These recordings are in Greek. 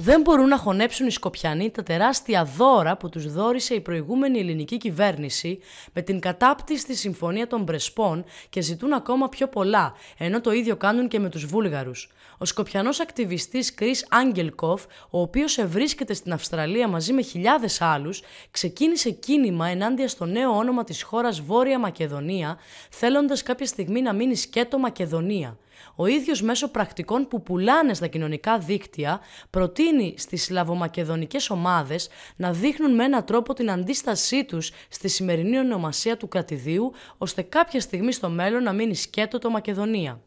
δεν μπορούν να χωνέψουν οι Σκοπιανοί τα τεράστια δώρα που τους δόρισε η προηγούμενη ελληνική κυβέρνηση με την κατάπτυστη συμφωνία των Πρεσπών και ζητούν ακόμα πιο πολλά, ενώ το ίδιο κάνουν και με τους Βούλγαρους. Ο Σκοπιανός ακτιβιστής Κρίς Άγγελκοφ, ο οποίος ευρίσκεται στην Αυστραλία μαζί με χιλιάδες άλλους, ξεκίνησε κίνημα ενάντια στο νέο όνομα της χώρας Βόρεια Μακεδονία, θέλοντας κάποια στιγμή να μείνει σκέτο Μακεδονία. Ο ίδιος μέσω πρακτικών που πουλάνε στα κοινωνικά δίκτυα προτείνει δίνει στις σλαβομακεδονικές ομάδες να δείχνουν με έναν τρόπο την αντίστασή τους στη σημερινή ονομασία του κρατηδίου, ώστε κάποια στιγμή στο μέλλον να μείνει σκέτο το Μακεδονία.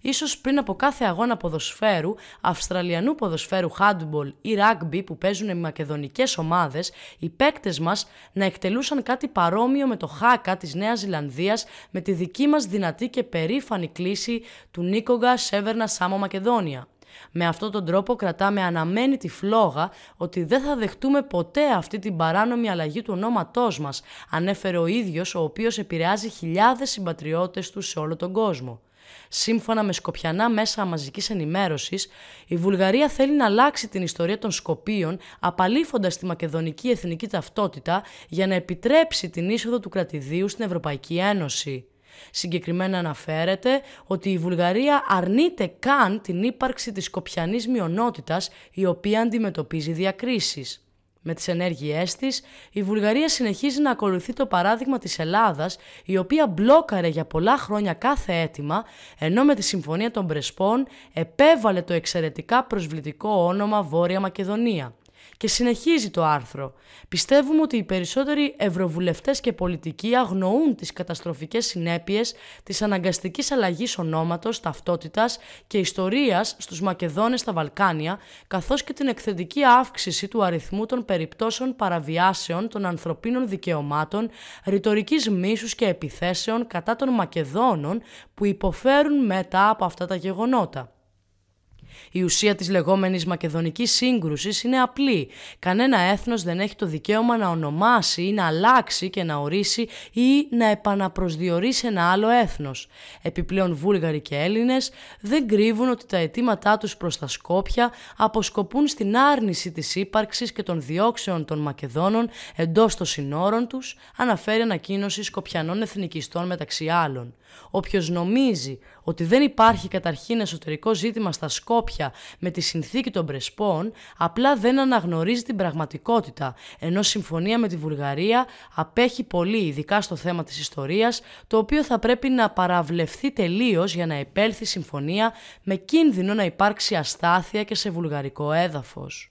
Ίσως πριν από κάθε αγώνα ποδοσφαίρου, Αυστραλιανού ποδοσφαίρου handball ή rugby που παίζουν οι μακεδονικές ομάδες, οι παίκτες μας να εκτελούσαν κάτι παρόμοιο με το χάκα της Νέας Ζηλανδίας με τη δική μας δυνατή και περήφανη κλίση του Νίκογκα Σέβερνα Σάμο Μακεδόνια. Με αυτόν τον τρόπο κρατάμε αναμένη τη φλόγα ότι δεν θα δεχτούμε ποτέ αυτή την παράνομη αλλαγή του ονόματός μας, ανέφερε ο ίδιος ο οποίος επηρεάζει χιλιάδες συμπατριώτες του σε όλο τον κόσμο. Σύμφωνα με σκοπιανά μέσα μαζικής ενημέρωσης, η Βουλγαρία θέλει να αλλάξει την ιστορία των Σκοπίων, απαλήφοντας τη μακεδονική εθνική ταυτότητα για να επιτρέψει την είσοδο του κρατηδίου στην Ευρωπαϊκή Ένωση. Συγκεκριμένα αναφέρεται ότι η Βουλγαρία αρνείται καν την ύπαρξη της κοπιανής μειονότητας η οποία αντιμετωπίζει διακρίσεις. Με τις ενέργειές της, η Βουλγαρία συνεχίζει να ακολουθεί το παράδειγμα της Ελλάδας, η οποία μπλόκαρε για πολλά χρόνια κάθε αίτημα, ενώ με τη Συμφωνία των Πρεσπών επέβαλε το εξαιρετικά προσβλητικό όνομα Βόρεια Μακεδονία. Και συνεχίζει το άρθρο. Πιστεύουμε ότι οι περισσότεροι ευρωβουλευτές και πολιτικοί αγνοούν τις καταστροφικές συνέπειες της αναγκαστικής αλλαγής ονόματος, ταυτότητας και ιστορίας στους Μακεδόνες στα Βαλκάνια, καθώς και την εκθετική αύξηση του αριθμού των περιπτώσεων παραβιάσεων των ανθρωπίνων δικαιωμάτων, ρητορικής μίσους και επιθέσεων κατά των Μακεδόνων που υποφέρουν μετά από αυτά τα γεγονότα. Η ουσία της λεγόμενης μακεδονικής σύγκρουσης είναι απλή. Κανένα έθνος δεν έχει το δικαίωμα να ονομάσει ή να αλλάξει και να ορίσει ή να επαναπροσδιορίσει ένα άλλο έθνος. Επιπλέον Βούλγαροι και Έλληνες δεν κρύβουν ότι τα αιτήματά τους προς τα Σκόπια αποσκοπούν στην άρνηση της ύπαρξης και των διώξεων των Μακεδόνων εντός των συνόρων τους, αναφέρει ανακοίνωση Σκοπιανών Εθνικιστών μεταξύ άλλων. Όποιος νομίζει ότι δεν υπάρχει καταρχήν εσωτερικό ζήτημα στα Σκόπια με τη συνθήκη των Πρεσπών απλά δεν αναγνωρίζει την πραγματικότητα, ενώ συμφωνία με τη Βουλγαρία απέχει πολύ, ειδικά στο θέμα της ιστορίας, το οποίο θα πρέπει να παραβλεφθεί τελείως για να επέλθει συμφωνία με κίνδυνο να υπάρξει αστάθεια και σε βουλγαρικό έδαφος.